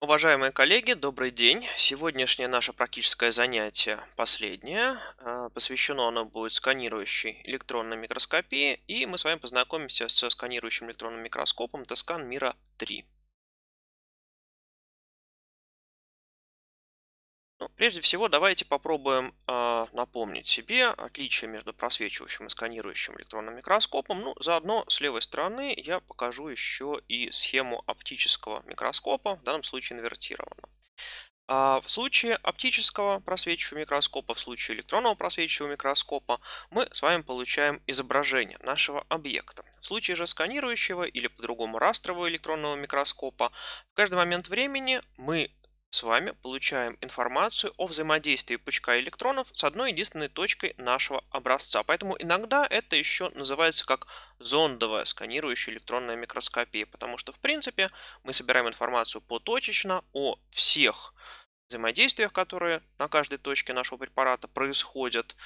Уважаемые коллеги, добрый день. Сегодняшнее наше практическое занятие последнее. Э, посвящено оно будет сканирующей электронной микроскопии. И мы с вами познакомимся со сканирующим электронным микроскопом Тоскан Мира 3. Ну, прежде всего, давайте попробуем э, напомнить себе отличие между просвечивающим и сканирующим электронным микроскопом. Ну, заодно с левой стороны я покажу еще и схему оптического микроскопа, в данном случае инвертированного. А, в случае оптического просвечивающего микроскопа, в случае электронного просвечивающего микроскопа мы с вами получаем изображение нашего объекта. В случае же сканирующего или по-другому растрового электронного микроскопа в каждый момент времени мы с вами получаем информацию о взаимодействии пучка электронов с одной единственной точкой нашего образца. Поэтому иногда это еще называется как зондовая сканирующая электронная микроскопия, потому что в принципе мы собираем информацию поточечно о всех взаимодействиях, которые на каждой точке нашего препарата происходят,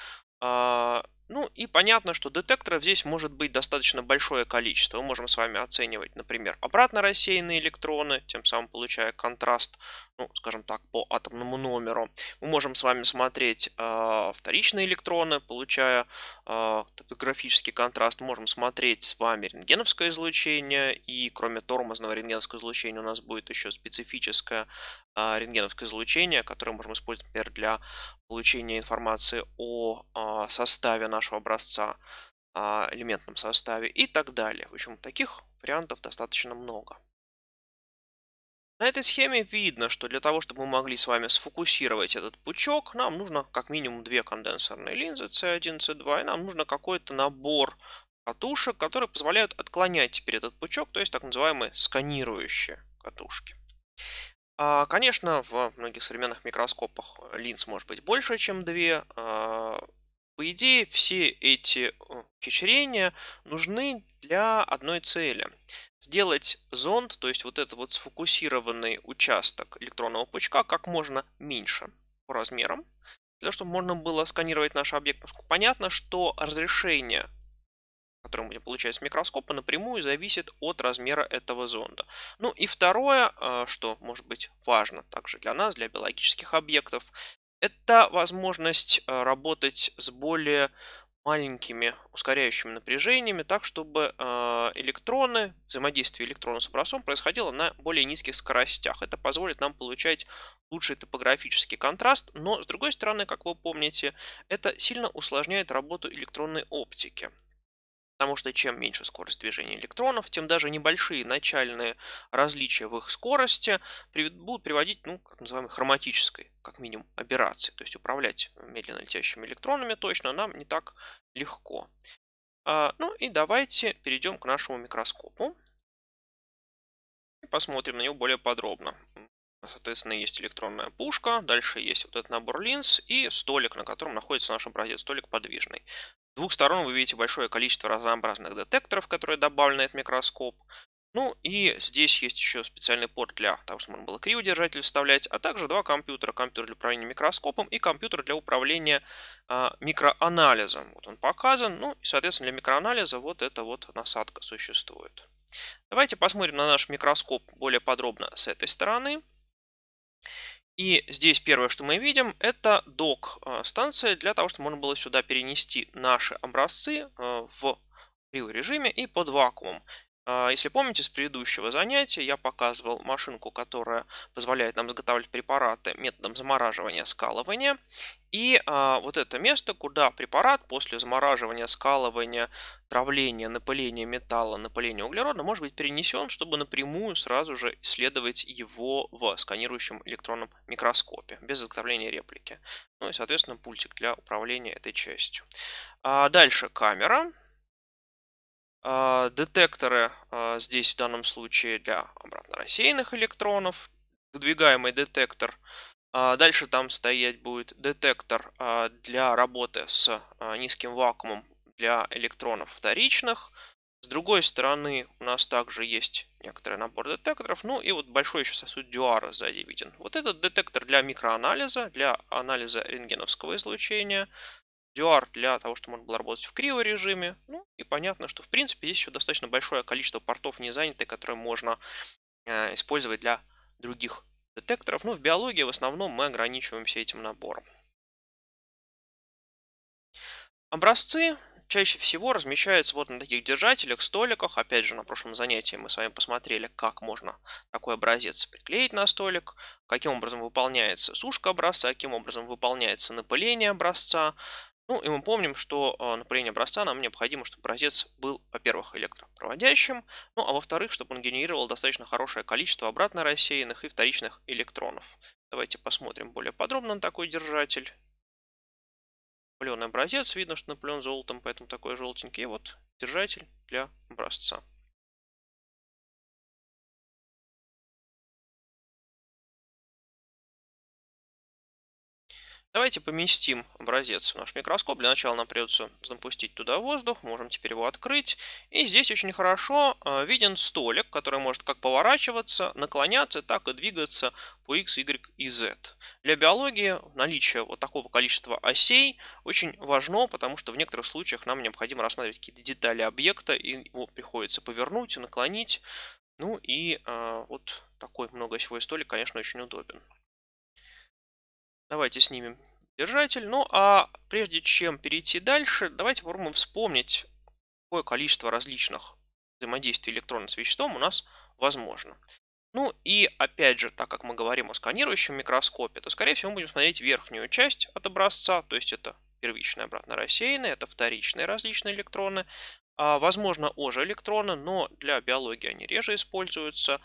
а, ну и понятно, что детекторов здесь может быть достаточно большое количество. Мы можем с вами оценивать, например, обратно рассеянные электроны, тем самым получая контраст, ну, скажем так, по атомному номеру. Мы можем с вами смотреть э, вторичные электроны, получая а, э, топографический контраст. Мы можем смотреть с вами рентгеновское излучение, и кроме тормозного рентгеновского излучения у нас будет еще специфическое э, рентгеновское излучение, которое можем использовать, например, для получения информации о э, составе нашего нашего образца а, элементном составе и так далее. В общем, таких вариантов достаточно много. На этой схеме видно, что для того, чтобы мы могли с вами сфокусировать этот пучок, нам нужно как минимум две конденсорные линзы C1, C2, и нам нужно какой-то набор катушек, которые позволяют отклонять теперь этот пучок, то есть так называемые сканирующие катушки. А, конечно, в многих современных микроскопах линз может быть больше, чем две. А, по идее, все эти э, ухищрения нужны для одной цели. Сделать зонд, то есть вот этот вот сфокусированный участок электронного пучка, как можно меньше по размерам, для того, чтобы можно было сканировать наш объект. Поскольку понятно, что разрешение которое мы будем получать с микроскопа, напрямую зависит от размера этого зонда. Ну и второе, э, что может быть важно также для нас, для биологических объектов, это возможность э, работать с более маленькими ускоряющими напряжениями, так чтобы э, электроны, взаимодействие электрона с образцом происходило на более низких скоростях. Это позволит нам получать лучший топографический контраст, но с другой стороны, как вы помните, это сильно усложняет работу электронной оптики. Потому что чем меньше скорость движения электронов, тем даже небольшие начальные различия в их скорости будут приводить ну, к называемой хроматической, как минимум, операции, То есть управлять медленно летящими электронами точно нам не так легко. А, ну и давайте перейдем к нашему микроскопу и посмотрим на него более подробно. Соответственно, есть электронная пушка, дальше есть вот этот набор линз и столик, на котором находится наш образец, столик подвижный. С двух сторон вы видите большое количество разнообразных детекторов, которые добавлены в микроскоп. Ну и здесь есть еще специальный порт для того, чтобы можно было криодержатель вставлять, а также два компьютера. Компьютер для управления микроскопом и компьютер для управления э, микроанализом. Вот он показан. Ну и, соответственно, для микроанализа вот эта вот насадка существует. Давайте посмотрим на наш микроскоп более подробно с этой стороны. И здесь первое, что мы видим, это док-станция э, для того, чтобы можно было сюда перенести наши образцы э, в режиме и под вакуумом. А, если помните, с предыдущего занятия я показывал машинку, которая позволяет нам изготавливать препараты методом замораживания скалывания. И а, вот это место, куда препарат после замораживания, скалывания, травления, напыления металла, напыления углерода может быть перенесен, чтобы напрямую сразу же исследовать его в сканирующем электронном микроскопе без изготовления реплики. Ну и, соответственно, пультик для управления этой частью. А дальше камера а, детекторы а, здесь в данном случае для обратно рассеянных электронов. Выдвигаемый детектор. А, дальше там стоять будет детектор для работы с низким вакуумом для электронов вторичных. С другой стороны, у нас также есть некоторый набор детекторов. Ну и вот большой еще сосуд Дюара сзади виден. Вот этот детектор для микроанализа, для анализа рентгеновского излучения – Duar для того, чтобы можно было работать в криво режиме. Ну и понятно, что в принципе здесь еще достаточно большое количество портов не заняты, которые можно э, использовать для других детекторов. Ну в биологии в основном мы ограничиваемся этим набором. Образцы чаще всего размещаются вот на таких держателях, столиках. Опять же, на прошлом занятии мы с вами посмотрели, как можно такой образец приклеить на столик, каким образом выполняется сушка образца, каким образом выполняется напыление образца, ну и мы помним, что а, на появление образца нам необходимо, чтобы образец был, во-первых, электропроводящим, ну а во-вторых, чтобы он генерировал достаточно хорошее количество обратно рассеянных и вторичных электронов. Давайте посмотрим более подробно на такой держатель. Пленый образец, видно, что наплен золотом, поэтому такой желтенький. И вот держатель для образца. Давайте поместим образец в наш микроскоп. Для начала нам придется запустить туда воздух. Можем теперь его открыть. И здесь очень хорошо э, виден столик, который может как поворачиваться, наклоняться, так и двигаться по x, y и z. Для биологии наличие вот такого количества осей очень важно, потому что в некоторых случаях нам необходимо рассматривать какие-то детали объекта, и его приходится повернуть, наклонить. Ну и э, вот такой многоосевой столик, конечно, очень удобен. Давайте снимем держатель. Ну а прежде чем перейти дальше, давайте попробуем вспомнить, какое количество различных взаимодействий электрона с веществом у нас возможно. Ну и опять же, так как мы говорим о сканирующем микроскопе, то скорее всего мы будем смотреть верхнюю часть от образца, то есть это первичные обратно рассеянные, это вторичные различные электроны, а, возможно, ожи электроны, но для биологии они реже используются.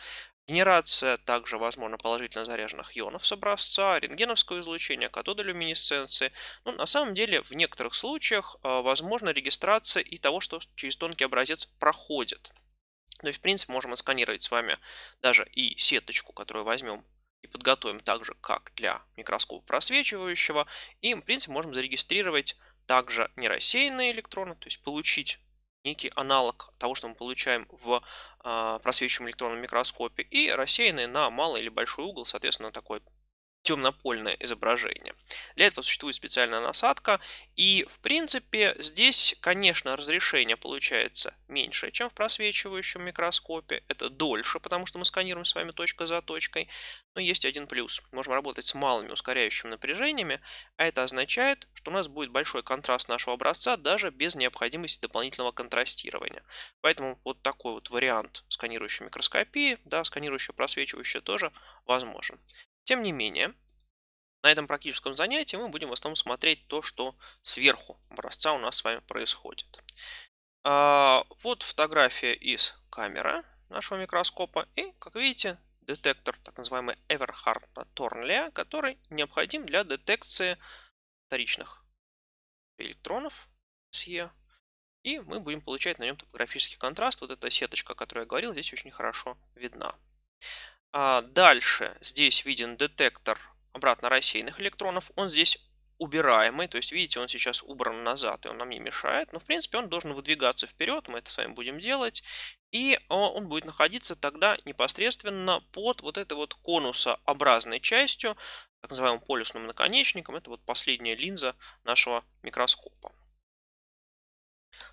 Генерация также возможно положительно заряженных ионов с образца, рентгеновское излучение катода Ну, на самом деле, в некоторых случаях э, возможна регистрация и того, что через тонкий образец проходит. То есть, в принципе, можем отсканировать с вами даже и сеточку, которую возьмем и подготовим так же, как для микроскопа просвечивающего. И, в принципе, можем зарегистрировать также нерассеянные электроны, то есть получить некий аналог того, что мы получаем в а, просвечиваем электронном микроскопе, и рассеянные на малый или большой угол, соответственно, такой темнопольное изображение. Для этого существует специальная насадка. И, в принципе, здесь, конечно, разрешение получается меньше, чем в просвечивающем микроскопе. Это дольше, потому что мы сканируем с вами точка за точкой. Но есть один плюс. Можем работать с малыми ускоряющими напряжениями, а это означает, что у нас будет большой контраст нашего образца даже без необходимости дополнительного контрастирования. Поэтому вот такой вот вариант сканирующей микроскопии, да, сканирующая просвечивающая тоже возможен. Тем не менее, на этом практическом занятии мы будем в основном смотреть то, что сверху образца у нас с вами происходит. А, вот фотография из камеры нашего микроскопа и, как видите, детектор, так называемый Эверхарта Торнлия, который необходим для детекции вторичных электронов се. И мы будем получать на нем топографический контраст. Вот эта сеточка, о которой я говорил, здесь очень хорошо видна. А, дальше здесь виден детектор обратно рассеянных электронов. Он здесь убираемый, то есть, видите, он сейчас убран назад, и он нам не мешает. Но, в принципе, он должен выдвигаться вперед, мы это с вами будем делать. И он будет находиться тогда непосредственно под вот этой вот конусообразной частью, так называемым полюсным наконечником. Это вот последняя линза нашего микроскопа.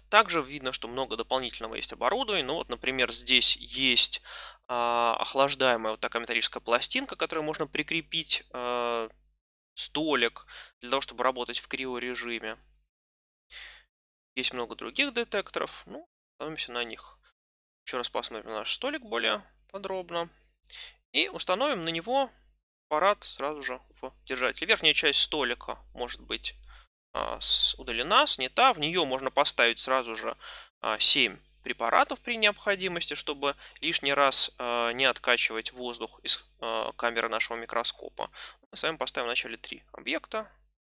Также видно, что много дополнительного есть оборудования. Ну вот, например, здесь есть а, охлаждаемая вот такая металлическая пластинка, которую можно прикрепить а, столик для того, чтобы работать в криорежиме. Есть много других детекторов, ну, остановимся на них. Еще раз посмотрим наш столик более подробно. И установим на него аппарат сразу же в держатель. Верхняя часть столика может быть а, удалена, снята. В нее можно поставить сразу же 7 препаратов при необходимости, чтобы лишний раз э, не откачивать воздух из э, камеры нашего микроскопа. Мы с вами поставим вначале три объекта,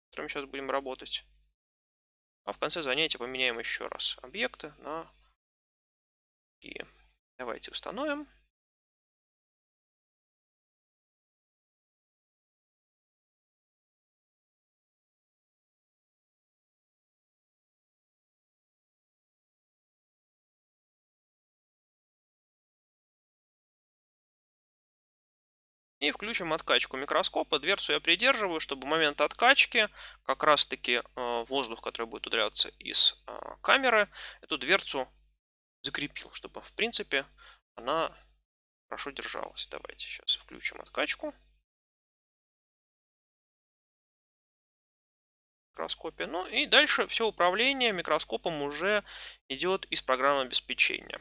с которыми сейчас будем работать. А в конце занятия поменяем еще раз объекты на и Давайте установим. И включим откачку микроскопа. Дверцу я придерживаю, чтобы в момент откачки как раз-таки э, воздух, который будет удаляться из э, камеры, эту дверцу закрепил, чтобы в принципе она хорошо держалась. Давайте сейчас включим откачку. микроскопе. Ну и дальше все управление микроскопом уже идет из программы обеспечения.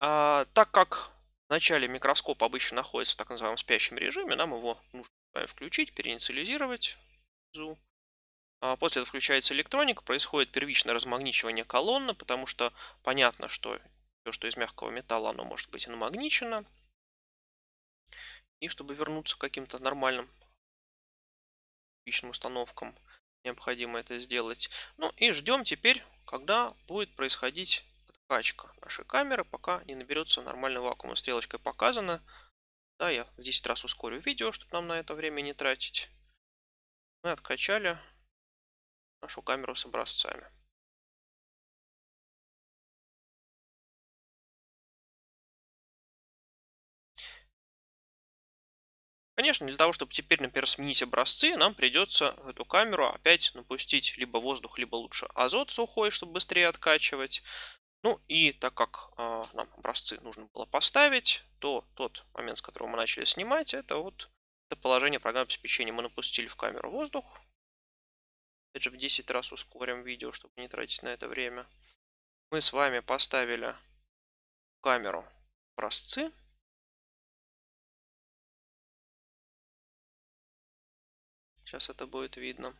А, так как Вначале микроскоп обычно находится в так называемом спящем режиме. Нам его нужно включить, переинициализировать. А после этого включается электроника, происходит первичное размагничивание колонны, потому что понятно, что все, что из мягкого металла, оно может быть намагничено. И чтобы вернуться к каким-то нормальным первичным установкам, необходимо это сделать. Ну и ждем теперь, когда будет происходить качка нашей камеры, пока не наберется нормальный вакуум. Стрелочкой показано. Да, я в 10 раз ускорю видео, чтобы нам на это время не тратить. Мы откачали нашу камеру с образцами. Конечно, для того, чтобы теперь, например, сменить образцы, нам придется в эту камеру опять напустить либо воздух, либо лучше азот сухой, чтобы быстрее откачивать. Ну и так как э, нам образцы нужно было поставить, то тот момент, с которого мы начали снимать, это вот это положение программного обеспечения. Мы напустили в камеру воздух. Опять же, в 10 раз ускорим видео, чтобы не тратить на это время. Мы с вами поставили в камеру образцы. Сейчас это будет видно.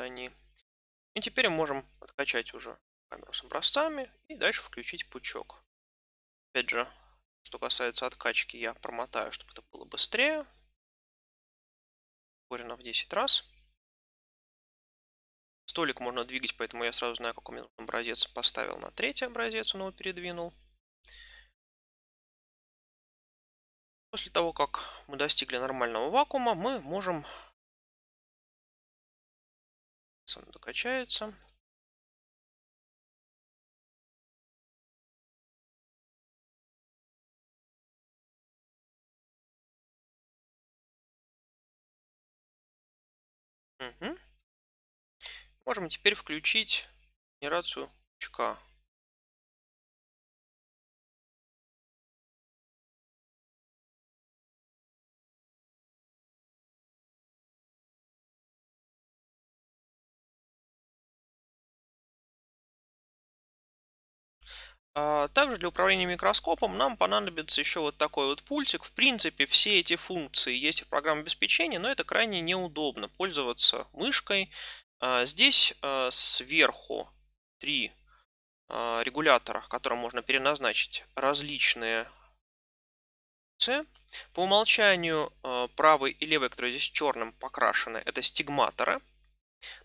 они. И теперь мы можем откачать уже камеру с образцами и дальше включить пучок. Опять же, что касается откачки, я промотаю, чтобы это было быстрее. Ускорено в 10 раз. Столик можно двигать, поэтому я сразу знаю, какой мне нужен образец. Поставил на третий образец, он его передвинул. После того, как мы достигли нормального вакуума, мы можем Сейчас он докачается. Угу. Можем теперь включить генерацию чка. А, также для управления микроскопом нам понадобится еще вот такой вот пультик. В принципе, все эти функции есть в программном обеспечении, но это крайне неудобно пользоваться мышкой. А, здесь а, сверху три регулятора, которым можно переназначить различные функции. По умолчанию правый и левый, которые здесь черным покрашены, это стигматоры.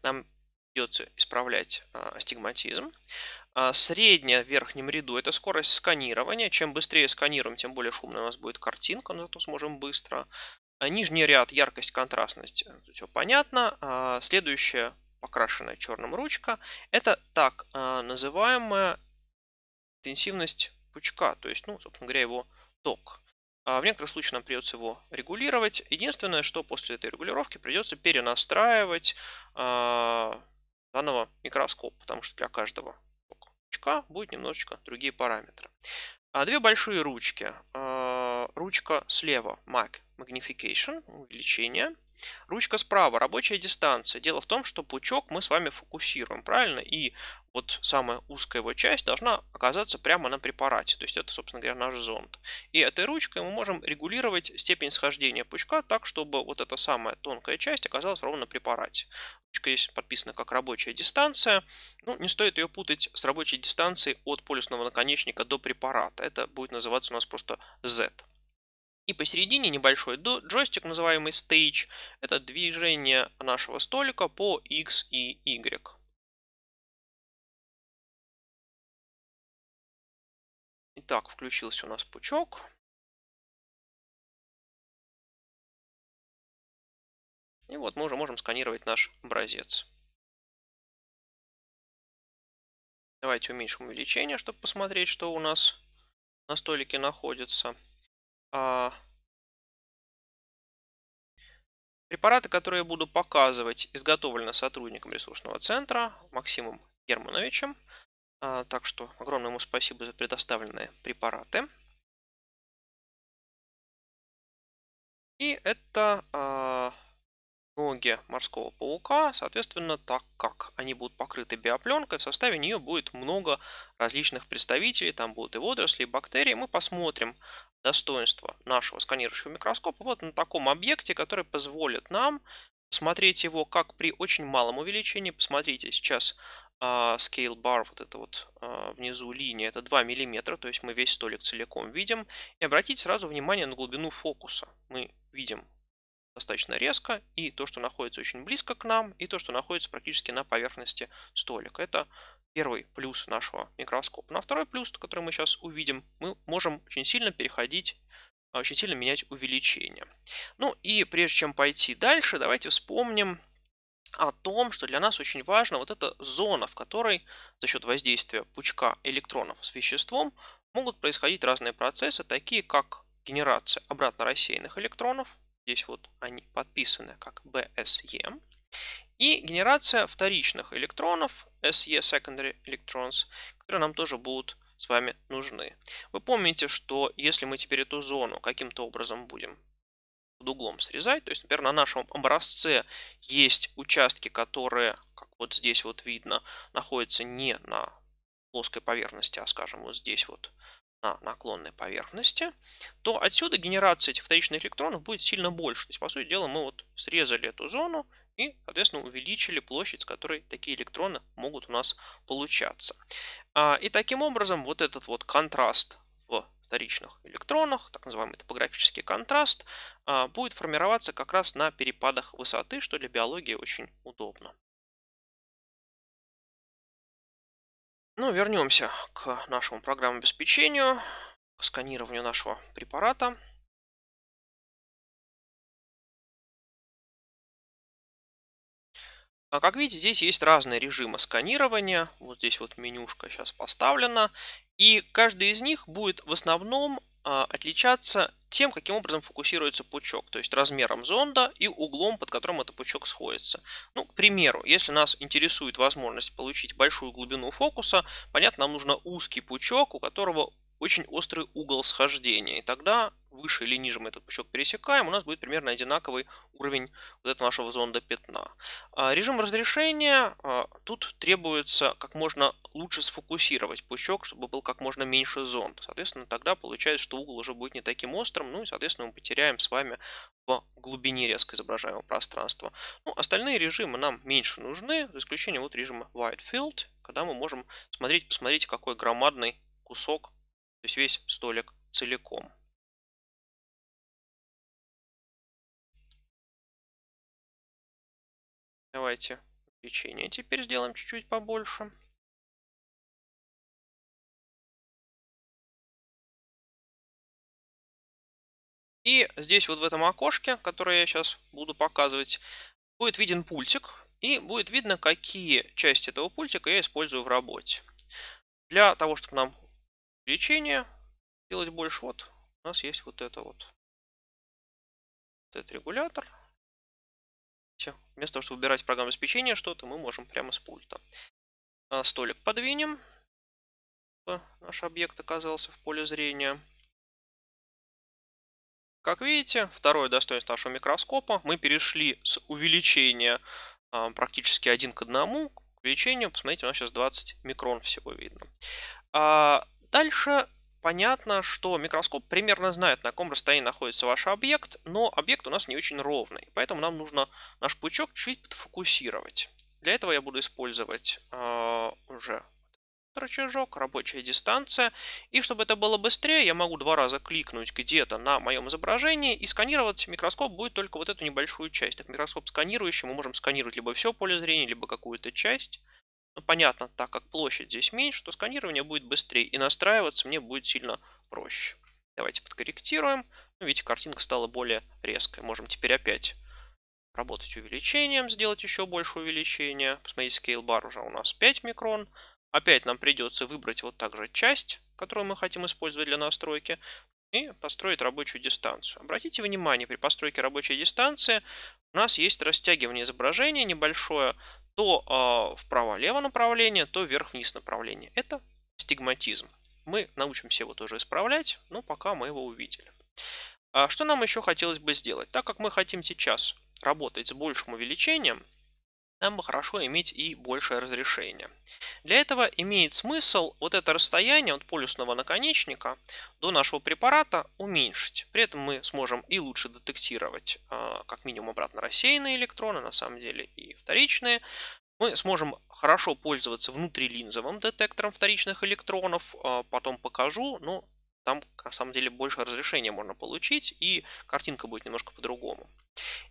Нам придется исправлять астигматизм. А, средняя в верхнем ряду – это скорость сканирования. Чем быстрее сканируем, тем более шумная у нас будет картинка, но зато сможем быстро. А, нижний ряд – яркость, контрастность. все понятно. А, следующая покрашенная черным ручка – это так называемая интенсивность пучка, то есть, ну, собственно говоря, его ток. В некоторых случаях нам придется его регулировать. Единственное, что после этой регулировки придется перенастраивать данного микроскоп, потому что для каждого будет немножечко другие параметры. А, две большие ручки. А, ручка слева Mag Magnification, увеличение. Ручка справа, рабочая дистанция. Дело в том, что пучок мы с вами фокусируем, правильно? И вот самая узкая его часть должна оказаться прямо на препарате. То есть это, собственно говоря, наш зонд. И этой ручкой мы можем регулировать степень схождения пучка так, чтобы вот эта самая тонкая часть оказалась ровно на препарате. Ручка здесь подписана как рабочая дистанция. Ну, не стоит ее путать с рабочей дистанцией от полюсного наконечника до препарата. Это будет называться у нас просто Z. И посередине небольшой джойстик, называемый stage, это движение нашего столика по x и y. Итак, включился у нас пучок. И вот мы уже можем сканировать наш образец. Давайте уменьшим увеличение, чтобы посмотреть, что у нас на столике находится. А, препараты, которые я буду показывать, изготовлены сотрудником ресурсного центра Максимом Германовичем. А, так что огромное ему спасибо за предоставленные препараты. И это а, ноги морского паука, соответственно, так как они будут покрыты биопленкой, в составе нее будет много различных представителей, там будут и водоросли, и бактерии. Мы посмотрим достоинство нашего сканирующего микроскопа вот на таком объекте, который позволит нам посмотреть его как при очень малом увеличении. Посмотрите, сейчас Uh, scale bar, вот это вот а, внизу линия, это 2 мм, то есть мы весь столик целиком видим. И обратите сразу внимание на глубину фокуса. Мы видим достаточно резко, и то, что находится очень близко к нам, и то, что находится практически на поверхности столика. Это первый плюс нашего микроскопа. На второй плюс, который мы сейчас увидим, мы можем очень сильно переходить а, очень сильно менять увеличение. Ну и прежде чем пойти дальше, давайте вспомним о том, что для нас очень важна вот эта зона, в которой за счет воздействия пучка электронов с веществом могут происходить разные процессы, такие как генерация обратно рассеянных электронов, Здесь вот они подписаны как BSE. И генерация вторичных электронов, SE Secondary Electrons, которые нам тоже будут с вами нужны. Вы помните, что если мы теперь эту зону каким-то образом будем под углом срезать, то есть, например, на нашем образце есть участки, которые, как вот здесь вот видно, находятся не на плоской поверхности, а, скажем, вот здесь вот на наклонной поверхности, то отсюда генерация этих вторичных электронов будет сильно больше. То есть, по сути дела, мы вот срезали эту зону и, соответственно, увеличили площадь, с которой такие электроны могут у нас получаться. А, и таким образом вот этот вот контраст в вторичных электронах, так называемый топографический контраст, а, будет формироваться как раз на перепадах высоты, что для биологии очень удобно. Ну, вернемся к нашему программному обеспечению, к сканированию нашего препарата. А как видите, здесь есть разные режимы сканирования. Вот здесь вот менюшка сейчас поставлена. И каждый из них будет в основном а, отличаться тем, каким образом фокусируется пучок, то есть размером зонда и углом, под которым этот пучок сходится. Ну, к примеру, если нас интересует возможность получить большую глубину фокуса, понятно, нам нужно узкий пучок, у которого очень острый угол схождения. И тогда выше или ниже мы этот пучок пересекаем, у нас будет примерно одинаковый уровень вот этого нашего зонда пятна. А, режим разрешения а, тут требуется как можно лучше сфокусировать пучок, чтобы был как можно меньше зонд. Соответственно, тогда получается, что угол уже будет не таким острым, ну и, соответственно, мы потеряем с вами в глубине резко изображаемого пространства. Ну, остальные режимы нам меньше нужны, за исключением вот режима Wide Field, когда мы можем смотреть, посмотрите, какой громадный кусок, то есть весь столик целиком. Давайте увеличение теперь сделаем чуть-чуть побольше. И здесь вот в этом окошке, которое я сейчас буду показывать, будет виден пультик. И будет видно, какие части этого пультика я использую в работе. Для того, чтобы нам увеличение делать больше, вот у нас есть вот это Вот этот регулятор. Вместо того, чтобы выбирать программное обеспечение что-то, мы можем прямо с пульта. А, столик подвинем. Наш объект оказался в поле зрения. Как видите, второе достоинство нашего микроскопа. Мы перешли с увеличения а, практически один к одному к увеличению. Посмотрите, у нас сейчас 20 микрон всего видно. А, дальше понятно, что микроскоп примерно знает, на каком расстоянии находится ваш объект, но объект у нас не очень ровный, поэтому нам нужно наш пучок чуть подфокусировать. Для этого я буду использовать э, уже рычажок, рабочая дистанция. И чтобы это было быстрее, я могу два раза кликнуть где-то на моем изображении и сканировать микроскоп будет только вот эту небольшую часть. Так, микроскоп сканирующий, мы можем сканировать либо все поле зрения, либо какую-то часть. Ну, понятно, так как площадь здесь меньше, то сканирование будет быстрее и настраиваться мне будет сильно проще. Давайте подкорректируем. Ну, видите, картинка стала более резкой. Можем теперь опять работать увеличением, сделать еще больше увеличения. Посмотрите, scale бар уже у нас 5 микрон. Опять нам придется выбрать вот также часть, которую мы хотим использовать для настройки, и построить рабочую дистанцию. Обратите внимание, при постройке рабочей дистанции у нас есть растягивание изображения небольшое, то э, а, вправо-лево направление, то вверх-вниз направление. Это стигматизм. Мы научимся его тоже исправлять, но пока мы его увидели. А что нам еще хотелось бы сделать? Так как мы хотим сейчас работать с большим увеличением, нам бы хорошо иметь и большее разрешение. Для этого имеет смысл вот это расстояние от полюсного наконечника до нашего препарата уменьшить. При этом мы сможем и лучше детектировать а, как минимум обратно рассеянные электроны, на самом деле и вторичные, мы сможем хорошо пользоваться внутрилинзовым детектором вторичных электронов, а, потом покажу, но ну, там на самом деле больше разрешения можно получить и картинка будет немножко по-другому.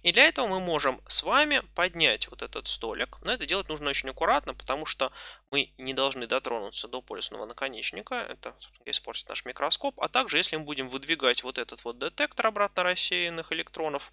И для этого мы можем с вами поднять вот этот столик. Но это делать нужно очень аккуратно, потому что мы не должны дотронуться до полюсного наконечника. Это испортит наш микроскоп. А также, если мы будем выдвигать вот этот вот детектор обратно рассеянных электронов,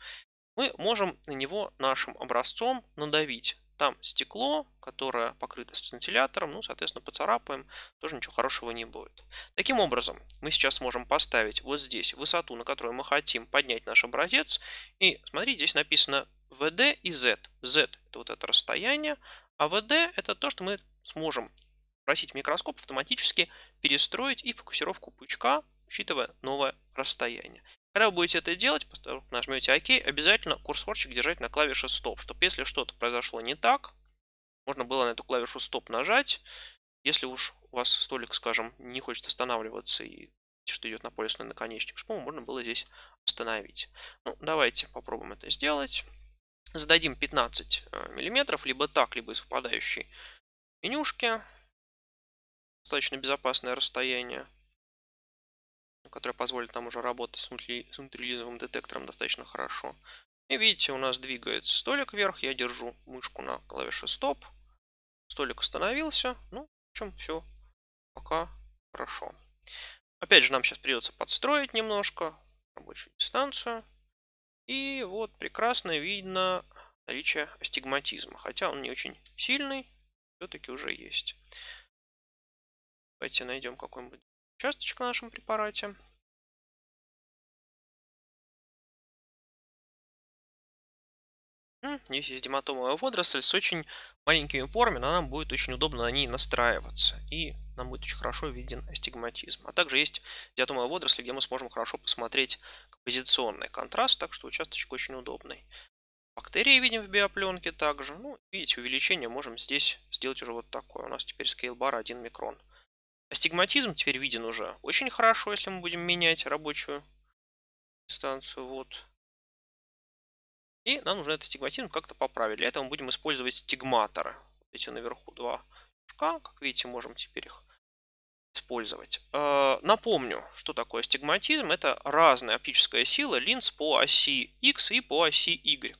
мы можем на него нашим образцом надавить там стекло, которое покрыто сцинтиллятором, ну, соответственно, поцарапаем, тоже ничего хорошего не будет. Таким образом, мы сейчас можем поставить вот здесь высоту, на которую мы хотим поднять наш образец. И смотрите, здесь написано VD и Z. Z – это вот это расстояние, а VD – это то, что мы сможем просить микроскоп автоматически перестроить и фокусировку пучка, учитывая новое расстояние. Когда вы будете это делать, нажмете ОК, обязательно курсорчик держать на клавише Stop, чтобы если что-то произошло не так, можно было на эту клавишу Stop нажать. Если уж у вас столик, скажем, не хочет останавливаться и что идет на полюсный наконечник шпума, можно было здесь остановить. Ну, давайте попробуем это сделать. Зададим 15 э, миллиметров, либо так, либо из выпадающей менюшки. Достаточно безопасное расстояние которая позволит нам уже работать с, внутри, с внутрилиновым детектором достаточно хорошо. И видите, у нас двигается столик вверх, я держу мышку на клавише стоп, столик остановился, ну, в общем, все пока хорошо. Опять же, нам сейчас придется подстроить немножко рабочую дистанцию. И вот прекрасно видно наличие астигматизма, хотя он не очень сильный, все-таки уже есть. Давайте найдем какой-нибудь часточек в нашем препарате. Здесь есть дематомовая водоросль с очень маленькими порами, но нам будет очень удобно на ней настраиваться. И нам будет очень хорошо виден астигматизм. А также есть диатомовая водоросль, где мы сможем хорошо посмотреть композиционный контраст, так что участочек очень удобный. Бактерии видим в биопленке также. Ну, видите, увеличение можем здесь сделать уже вот такое. У нас теперь скейлбар 1 микрон. Астигматизм теперь виден уже очень хорошо, если мы будем менять рабочую дистанцию Вот. И нам нужно этот стигматизм как-то поправить. Для этого мы будем использовать стигматоры. Эти наверху два кружка. Как видите, можем теперь их использовать. Э, напомню, что такое стигматизм. Это разная оптическая сила линз по оси X и по оси Y.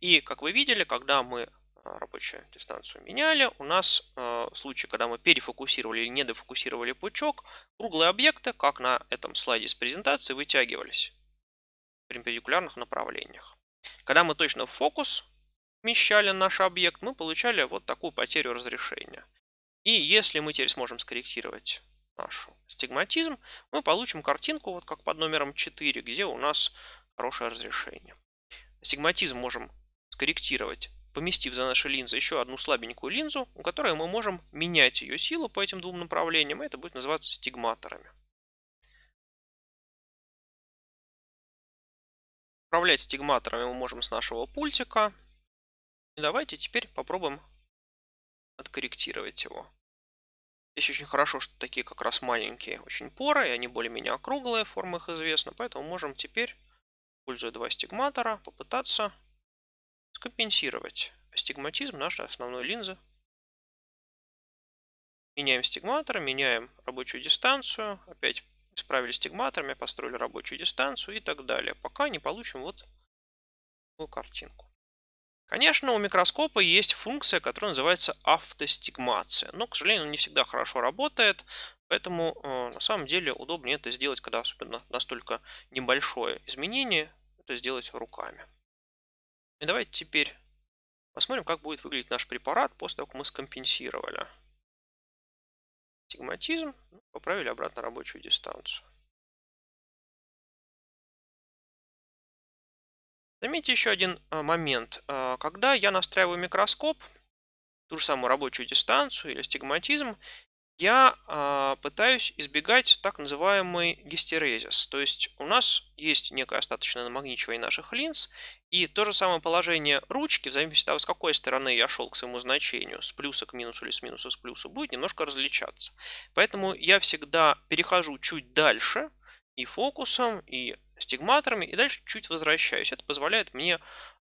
И, как вы видели, когда мы а, рабочую дистанцию меняли, у нас а, в случае, когда мы перефокусировали или недофокусировали пучок, круглые объекты, как на этом слайде с презентации, вытягивались в перпендикулярных направлениях. Когда мы точно в фокус вмещали наш объект, мы получали вот такую потерю разрешения. И если мы теперь сможем скорректировать наш стигматизм, мы получим картинку, вот как под номером 4, где у нас хорошее разрешение. Стигматизм можем скорректировать поместив за наши линзы еще одну слабенькую линзу, у которой мы можем менять ее силу по этим двум направлениям, и это будет называться стигматорами. Управлять стигматорами мы можем с нашего пультика. И давайте теперь попробуем откорректировать его. Здесь очень хорошо, что такие как раз маленькие очень поры, и они более-менее округлые, форма их известна, поэтому можем теперь, используя два стигматора, попытаться скомпенсировать. Астигматизм – наша основная линза. Меняем стигматор, меняем рабочую дистанцию, опять исправили стигматорами, построили рабочую дистанцию и так далее, пока не получим вот такую картинку. Конечно, у микроскопа есть функция, которая называется автостигмация, но, к сожалению, не всегда хорошо работает, поэтому э, на самом деле удобнее это сделать, когда особенно настолько небольшое изменение, это сделать руками. И давайте теперь посмотрим, как будет выглядеть наш препарат после того, как мы скомпенсировали стигматизм, ну, поправили обратно рабочую дистанцию. Заметьте еще один э, момент. Э, когда я настраиваю микроскоп, ту же самую рабочую дистанцию или стигматизм, я э, пытаюсь избегать так называемый гистерезис. То есть у нас есть некое остаточное намагничивание наших линз, и то же самое положение ручки, в зависимости от того, с какой стороны я шел к своему значению, с плюса к минусу или с минуса с плюсу, будет немножко различаться. Поэтому я всегда перехожу чуть дальше и фокусом, и стигматорами, и дальше чуть возвращаюсь. Это позволяет мне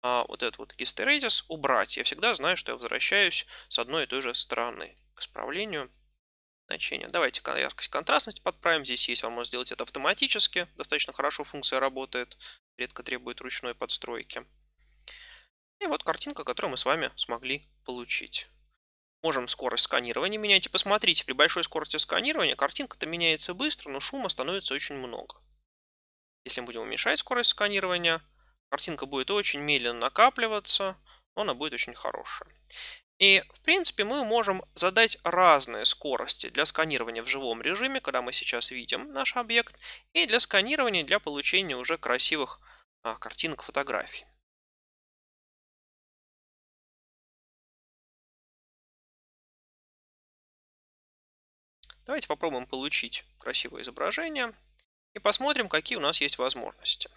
а, вот этот вот гистерезис убрать. Я всегда знаю, что я возвращаюсь с одной и той же стороны к исправлению значения. Давайте яркость контрастность подправим. Здесь есть можно сделать это автоматически. Достаточно хорошо функция работает. Редко требует ручной подстройки. И вот картинка, которую мы с вами смогли получить. Можем скорость сканирования менять. И посмотрите, при большой скорости сканирования картинка-то меняется быстро, но шума становится очень много. Если мы будем уменьшать скорость сканирования, картинка будет очень медленно накапливаться, но она будет очень хорошая. И, в принципе, мы можем задать разные скорости для сканирования в живом режиме, когда мы сейчас видим наш объект, и для сканирования для получения уже красивых а, картинок, фотографий. Давайте попробуем получить красивое изображение и посмотрим, какие у нас есть возможности.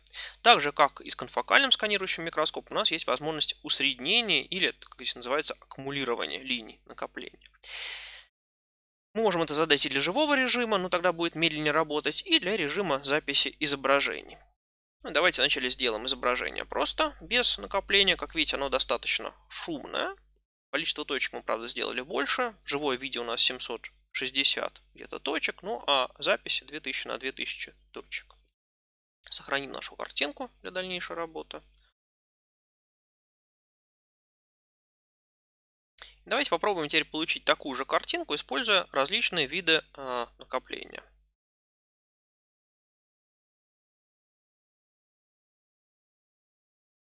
Так же, как и с конфокальным сканирующим микроскопом, у нас есть возможность усреднения или, как здесь называется, аккумулирования линий накопления. Мы можем это задать и для живого режима, но тогда будет медленнее работать, и для режима записи изображений. Ну, давайте вначале сделаем изображение просто, без накопления. Как видите, оно достаточно шумное. Количество точек мы, правда, сделали больше. Живое видео у нас 700 60 где-то точек, ну а записи 2000 на 2000 точек. Сохраним нашу картинку для дальнейшей работы. Давайте попробуем теперь получить такую же картинку, используя различные виды э, накопления.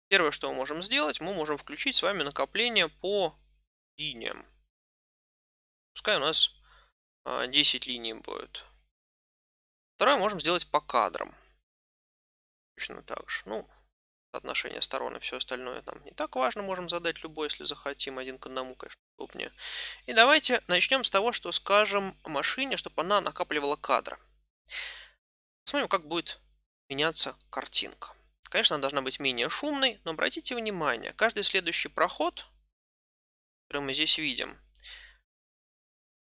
Первое, что мы можем сделать, мы можем включить с вами накопление по линиям. Пускай у нас 10 а, линий будет. Второе можем сделать по кадрам. Точно так же. Ну, отношение сторон и все остальное там не так важно. Можем задать любой, если захотим, один к одному, конечно, удобнее. И давайте начнем с того, что скажем машине, чтобы она накапливала кадры. Посмотрим, как будет меняться картинка. Конечно, она должна быть менее шумной, но обратите внимание, каждый следующий проход, который мы здесь видим,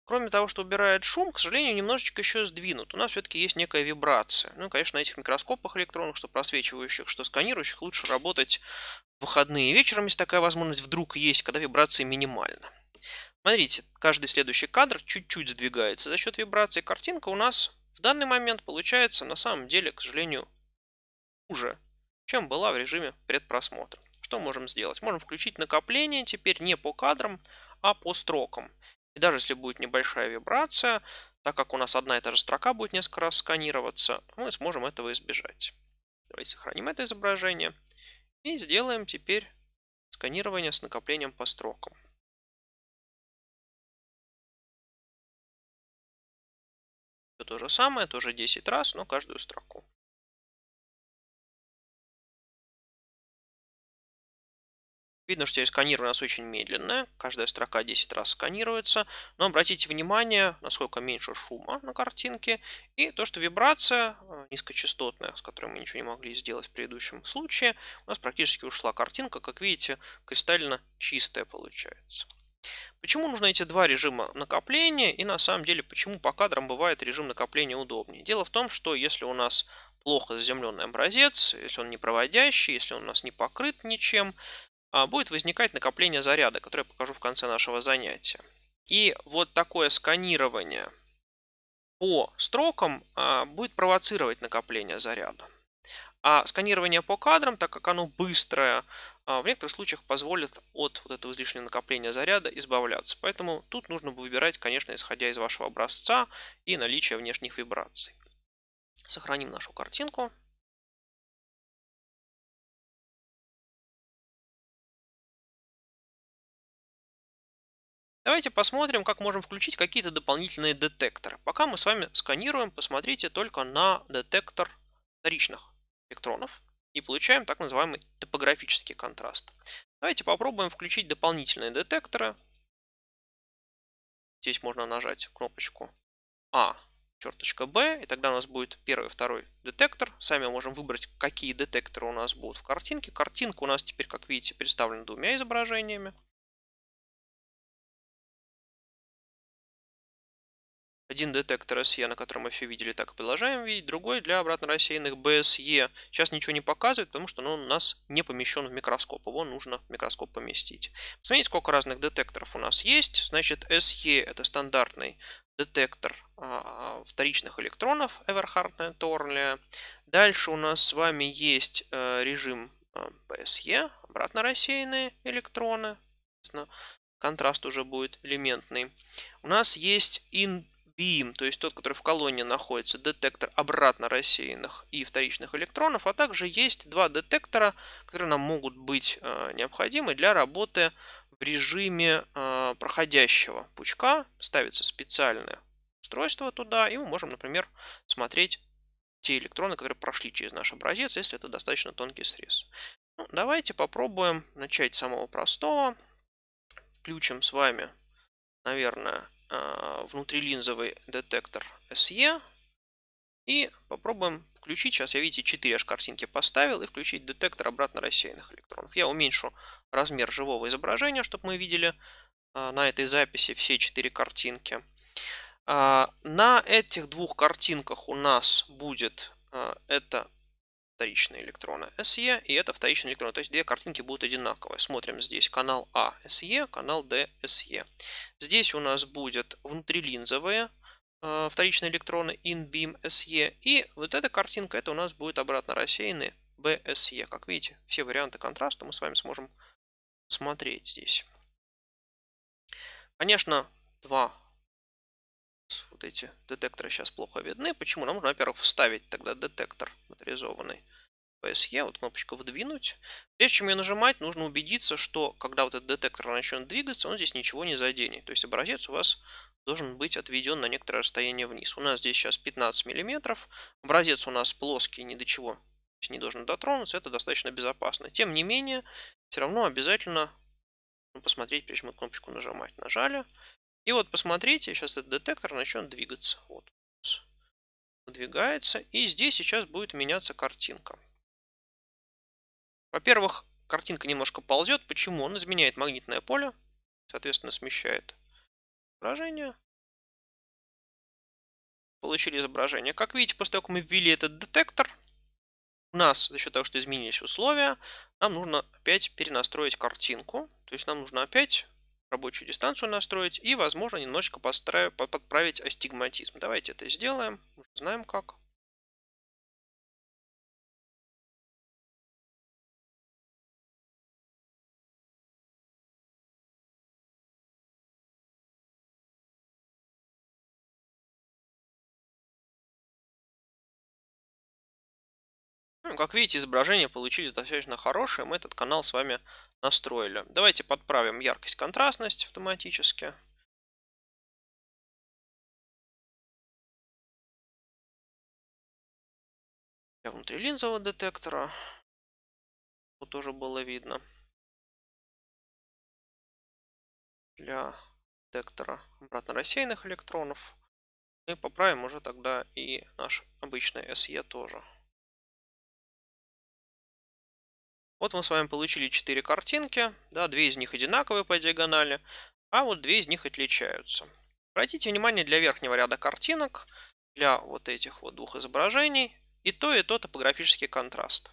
кроме того, что убирает шум, к сожалению, немножечко еще сдвинут. У нас все-таки есть некая вибрация. Ну и, конечно, на этих микроскопах электронных, что просвечивающих, что сканирующих, лучше работать в выходные вечером, если такая возможность вдруг есть, когда вибрации минимальна. Смотрите, каждый следующий кадр чуть-чуть сдвигается за счет вибрации. Картинка у нас в данный момент получается, на самом деле, к сожалению, хуже, чем была в режиме предпросмотра. Что можем сделать? Можем включить накопление теперь не по кадрам, а по строкам. И даже если будет небольшая вибрация, так как у нас одна и та же строка будет несколько раз сканироваться, мы сможем этого избежать. Давайте сохраним это изображение и сделаем теперь сканирование с накоплением по строкам. то же самое, тоже 10 раз, но каждую строку. Видно, что сканирование у нас очень медленное. Каждая строка 10 раз сканируется. Но обратите внимание, насколько меньше шума на картинке. И то, что вибрация э, низкочастотная, с которой мы ничего не могли сделать в предыдущем случае, у нас практически ушла картинка. Как видите, кристально чистая получается. Почему нужны эти два режима накопления и на самом деле почему по кадрам бывает режим накопления удобнее? Дело в том, что если у нас плохо заземленный образец, если он не проводящий, если он у нас не покрыт ничем, а, будет возникать накопление заряда, которое я покажу в конце нашего занятия. И вот такое сканирование по строкам а, будет провоцировать накопление заряда. А сканирование по кадрам, так как оно быстрое, а, в некоторых случаях позволит от вот этого излишнего накопления заряда избавляться. Поэтому тут нужно выбирать, конечно, исходя из вашего образца и наличия внешних вибраций. Сохраним нашу картинку. Давайте посмотрим, как можем включить какие-то дополнительные детекторы. Пока мы с вами сканируем, посмотрите только на детектор вторичных электронов и получаем так называемый топографический контраст. Давайте попробуем включить дополнительные детекторы. Здесь можно нажать кнопочку А, черточка Б, и тогда у нас будет первый, второй детектор. Сами можем выбрать, какие детекторы у нас будут в картинке. Картинка у нас теперь, как видите, представлена двумя изображениями. Один детектор SE, на котором мы все видели, так и продолжаем видеть. Другой для обратно рассеянных BSE. Сейчас ничего не показывает, потому что он у нас не помещен в микроскоп. Его нужно в микроскоп поместить. Посмотрите, сколько разных детекторов у нас есть. Значит, SE это стандартный детектор а, а вторичных электронов Эверхартна Торля. Дальше у нас с вами есть а, режим а, э, BSE, обратно рассеянные электроны. Контраст уже будет элементный. У нас есть in БИИМ, то есть тот, который в колонне находится, детектор обратно рассеянных и вторичных электронов, а также есть два детектора, которые нам могут быть э, необходимы для работы в режиме э, проходящего пучка. Ставится специальное устройство туда, и мы можем, например, смотреть те электроны, которые прошли через наш образец, если это достаточно тонкий срез. Ну, давайте попробуем начать с самого простого. Включим с вами, наверное, э, внутрилинзовый детектор SE и попробуем включить. Сейчас я, видите, 4 аж картинки поставил и включить детектор обратно рассеянных электронов. Я уменьшу размер живого изображения, чтобы мы видели а, на этой записи все 4 картинки. А, на этих двух картинках у нас будет а, это вторичные электроны SE и это вторичные электроны То есть две картинки будут одинаковые. Смотрим здесь канал А SE, канал Д SE. Здесь у нас будет внутрилинзовые э, вторичные электроны InBeam SE. И вот эта картинка, это у нас будет обратно рассеянные BSE. Как видите, все варианты контраста мы с вами сможем смотреть здесь. Конечно, два вот эти детекторы сейчас плохо видны. Почему? Нам нужно, во-первых, вставить тогда детектор моторизованный PSE, вот кнопочку «Вдвинуть». Прежде чем ее нажимать, нужно убедиться, что когда вот этот детектор начнет двигаться, он здесь ничего не заденет. То есть образец у вас должен быть отведен на некоторое расстояние вниз. У нас здесь сейчас 15 мм. Образец у нас плоский, ни до чего не должен дотронуться. Это достаточно безопасно. Тем не менее, все равно обязательно посмотреть, прежде чем кнопочку нажимать. Нажали. И вот посмотрите, сейчас этот детектор начнет двигаться. Вот. Двигается. И здесь сейчас будет меняться картинка. Во-первых, картинка немножко ползет. Почему? Он изменяет магнитное поле. Соответственно, смещает изображение. Получили изображение. Как видите, после того, как мы ввели этот детектор, у нас за счет того, что изменились условия, нам нужно опять перенастроить картинку. То есть нам нужно опять рабочую дистанцию настроить и, возможно, немножечко подправить астигматизм. Давайте это сделаем. знаем как. как видите, изображения получились достаточно хорошие. Мы этот канал с вами настроили. Давайте подправим яркость, контрастность автоматически. внутри линзового детектора. Тут тоже было видно. Для детектора обратно рассеянных электронов. И поправим уже тогда и наш обычный SE тоже. Вот мы с вами получили 4 картинки, да, две из них одинаковые по диагонали, а вот две из них отличаются. Обратите внимание для верхнего ряда картинок, для вот этих вот двух изображений, и то, и то топографический контраст.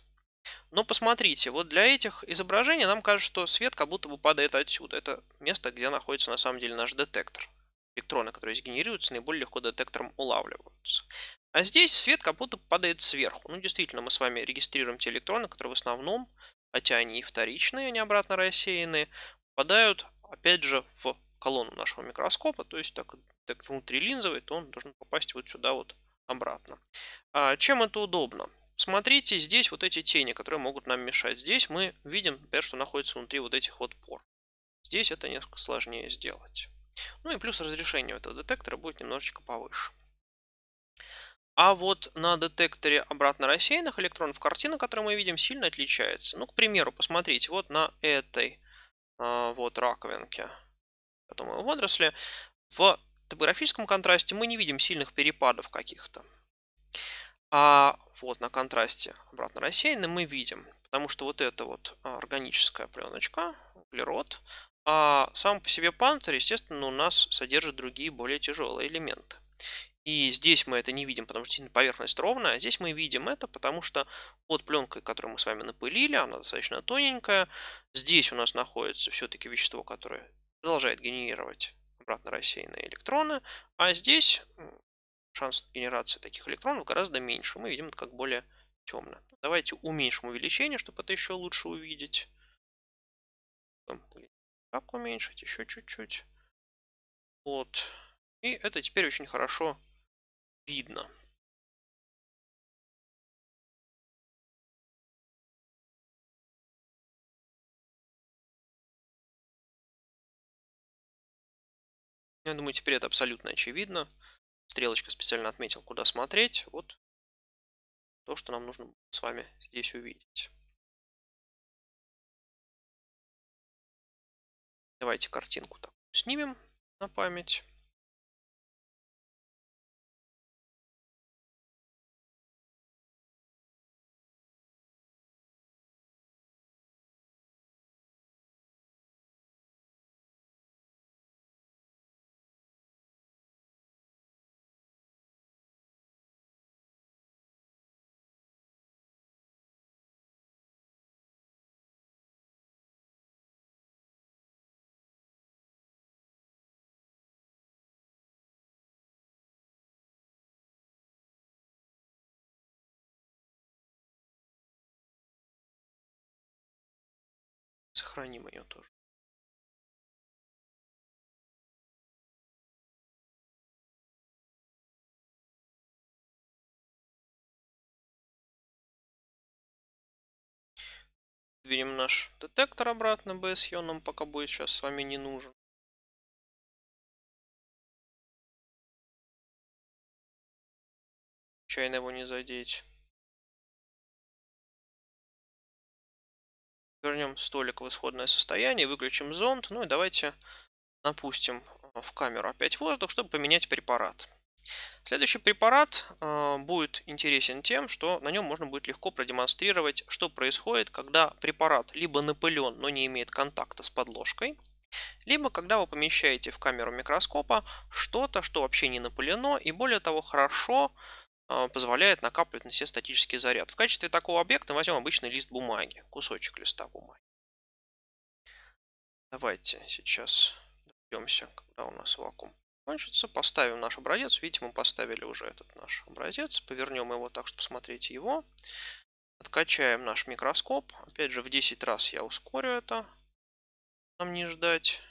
Но посмотрите, вот для этих изображений нам кажется, что свет как будто бы падает отсюда. Это место, где находится на самом деле наш детектор. Электроны, которые сгенерируются, наиболее легко детектором улавливаются. А здесь свет как будто падает сверху. Ну, действительно, мы с вами регистрируем те электроны, которые в основном хотя они и вторичные, они обратно рассеяны, попадают, опять же, в колонну нашего микроскопа, то есть так, так внутрилинзовый, то он должен попасть вот сюда вот обратно. А, чем это удобно? Смотрите, здесь вот эти тени, которые могут нам мешать. Здесь мы видим, например, что находится внутри вот этих вот пор. Здесь это несколько сложнее сделать. Ну и плюс разрешение этого детектора будет немножечко повыше. А вот на детекторе обратно рассеянных электронов картина, которую мы видим, сильно отличается. Ну, к примеру, посмотрите, вот на этой э, вот раковинке, потом водоросли, в топографическом контрасте мы не видим сильных перепадов каких-то. А вот на контрасте обратно рассеянный мы видим, потому что вот эта вот органическая пленочка, углерод, а сам по себе панцирь, естественно, у нас содержит другие более тяжелые элементы. И здесь мы это не видим, потому что поверхность ровная. А здесь мы видим это, потому что под пленкой, которую мы с вами напылили, она достаточно тоненькая. Здесь у нас находится все-таки вещество, которое продолжает генерировать обратно рассеянные электроны. А здесь шанс генерации таких электронов гораздо меньше. Мы видим это как более темно. Давайте уменьшим увеличение, чтобы это еще лучше увидеть. Так уменьшить? Еще чуть-чуть. Вот. И это теперь очень хорошо видно Я думаю, теперь это абсолютно очевидно. Стрелочка специально отметил, куда смотреть. Вот то, что нам нужно с вами здесь увидеть. Давайте картинку так снимем на память. сохраним ее тоже Двинем наш детектор обратно, BSU нам пока будет сейчас с вами не нужен. Чайно его не задеть. вернем столик в исходное состояние, выключим зонд, ну и давайте напустим э, в камеру опять воздух, чтобы поменять препарат. Следующий препарат э, будет интересен тем, что на нем можно будет легко продемонстрировать, что происходит, когда препарат либо напылен, но не имеет контакта с подложкой, либо когда вы помещаете в камеру микроскопа что-то, что вообще не напылено и более того хорошо а, позволяет накапливать на себе статический заряд. В качестве такого объекта возьмем обычный лист бумаги, кусочек листа бумаги. Давайте сейчас дождемся, когда у нас вакуум кончится. Поставим наш образец. Видите, мы поставили уже этот наш образец. Повернем его так, чтобы посмотреть его. Откачаем наш микроскоп. Опять же, в 10 раз я ускорю это. Нам не ждать.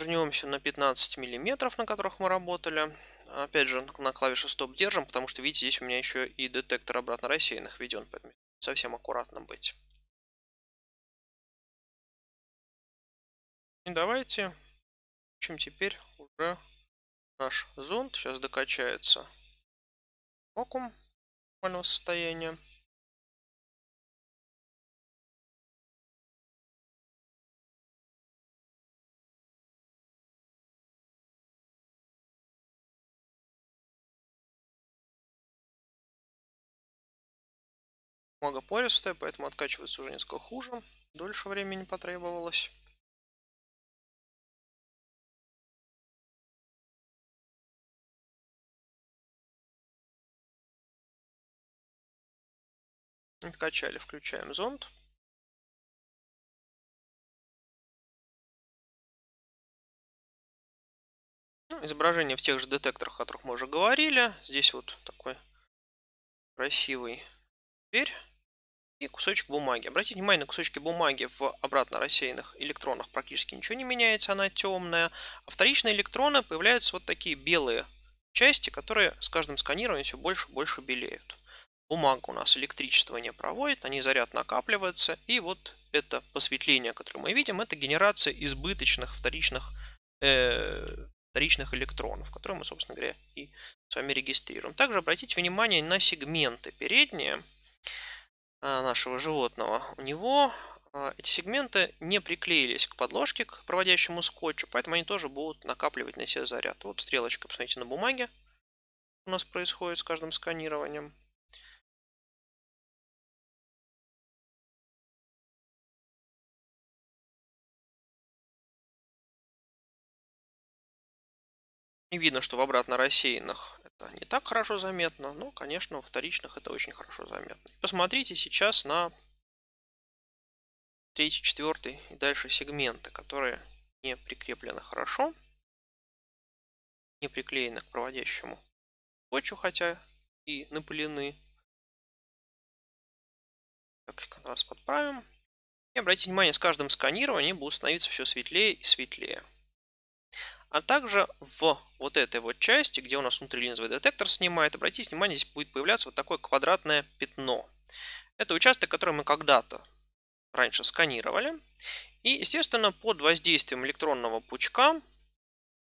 Вернемся на 15 миллиметров, на которых мы работали. Опять же, на клавишу стоп держим, потому что, видите, здесь у меня еще и детектор обратно рассеянных введен, поэтому совсем аккуратно быть. И давайте включим теперь уже наш зонд. Сейчас докачается вакуум состояния. Бумага пористая, поэтому откачивается уже несколько хуже. Дольше времени потребовалось. Откачали, включаем зонд. Ну, изображение в тех же детекторах, о которых мы уже говорили. Здесь вот такой красивый дверь и кусочек бумаги. Обратите внимание на кусочки бумаги в обратно рассеянных электронах практически ничего не меняется, она темная. А вторичные электроны появляются вот такие белые части, которые с каждым сканированием все больше и больше белеют. Бумага у нас электричество не проводит, они заряд накапливаются, и вот это посветление, которое мы видим, это генерация избыточных вторичных, э, вторичных электронов, которые мы, собственно говоря, и с вами регистрируем. Также обратите внимание на сегменты передние. А, нашего животного, у него а, эти сегменты не приклеились к подложке, к проводящему скотчу, поэтому они тоже будут накапливать на себе заряд. Вот стрелочка, посмотрите, на бумаге у нас происходит с каждым сканированием. И видно, что в обратно рассеянных не так хорошо заметно, но, конечно, у вторичных это очень хорошо заметно. Посмотрите сейчас на третий, четвертый и дальше сегменты, которые не прикреплены хорошо, не приклеены к проводящему скотчу, хотя и напылены. Так, раз подправим. И обратите внимание, с каждым сканированием будет становиться все светлее и светлее. А также в вот этой вот части, где у нас внутрилинзовый детектор снимает, обратите внимание, здесь будет появляться вот такое квадратное пятно. Это участок, который мы когда-то раньше сканировали. И, естественно, под воздействием электронного пучка,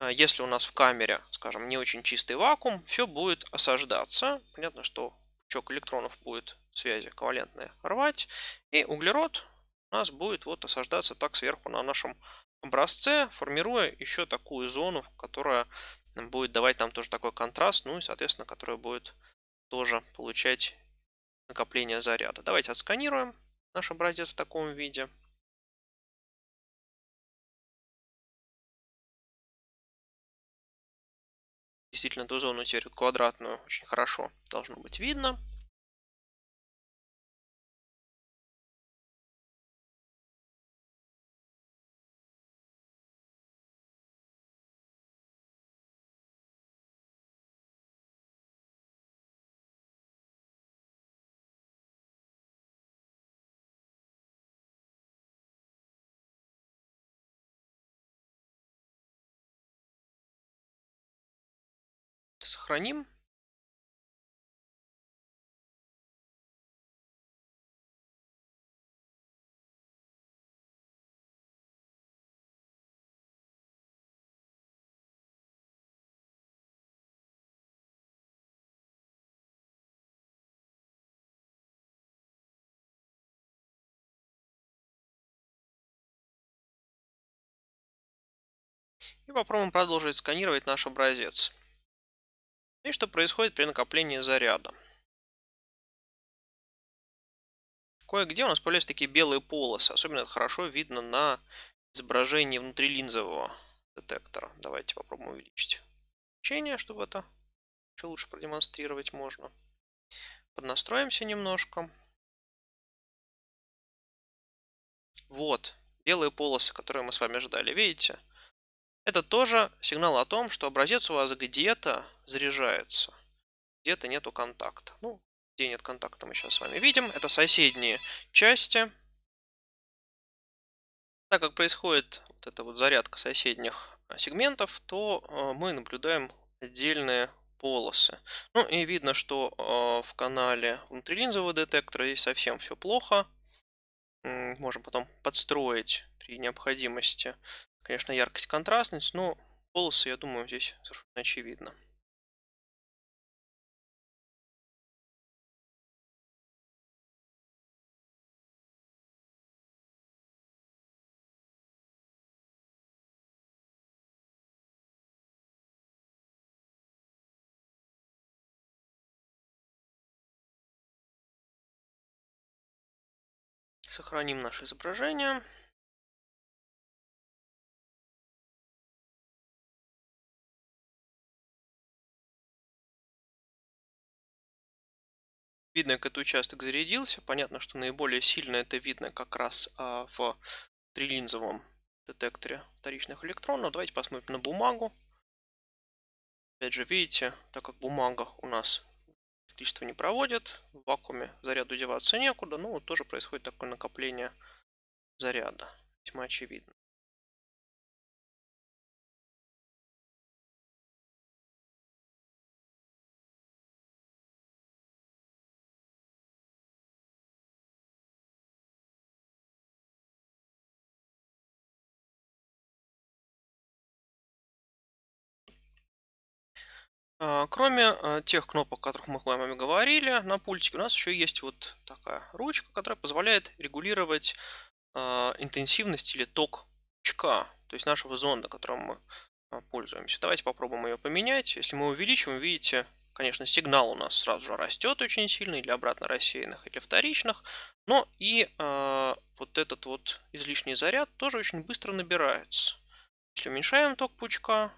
э, если у нас в камере, скажем, не очень чистый вакуум, все будет осаждаться. Понятно, что пучок электронов будет связи ковалентные рвать. И углерод у нас будет вот осаждаться так сверху на нашем образце, формируя еще такую зону, которая будет давать там тоже такой контраст, ну и, соответственно, которая будет тоже получать накопление заряда. Давайте отсканируем наш образец в таком виде. Действительно, эту зону теперь квадратную очень хорошо должно быть видно. сохраним. И попробуем продолжить сканировать наш образец. И что происходит при накоплении заряда. Кое-где у нас появляются такие белые полосы. Особенно это хорошо видно на изображении внутрилинзового детектора. Давайте попробуем увеличить увеличение, чтобы это еще лучше продемонстрировать можно. Поднастроимся немножко. Вот, белые полосы, которые мы с вами ждали, Видите? Это тоже сигнал о том, что образец у вас где-то заряжается. Где-то нету контакта. Ну, где нет контакта, мы сейчас с вами видим. Это соседние части. Так как происходит вот эта вот зарядка соседних а, сегментов, то а, мы наблюдаем отдельные полосы. Ну и видно, что а, в канале внутрилинзового детектора здесь совсем все плохо. Можем потом подстроить при необходимости Конечно, яркость, контрастность, но волосы, я думаю, здесь совершенно очевидно. Сохраним наше изображение. Видно, как этот участок зарядился. Понятно, что наиболее сильно это видно как раз а, в трилинзовом детекторе вторичных электронов. Давайте посмотрим на бумагу. Опять же, видите, так как бумага у нас электричество не проводит, в вакууме заряду деваться некуда, ну вот тоже происходит такое накопление заряда. Весьма очевидно. А, кроме а, тех кнопок, о которых мы с вами говорили, на пультике у нас еще есть вот такая ручка, которая позволяет регулировать а, интенсивность или ток пучка, то есть нашего зонда, которым мы пользуемся. Давайте попробуем ее поменять. Если мы увеличим, видите, конечно, сигнал у нас сразу же растет очень сильно и для обратно рассеянных, и для вторичных. Но и э, вот этот вот излишний заряд тоже очень быстро набирается. Если уменьшаем ток пучка,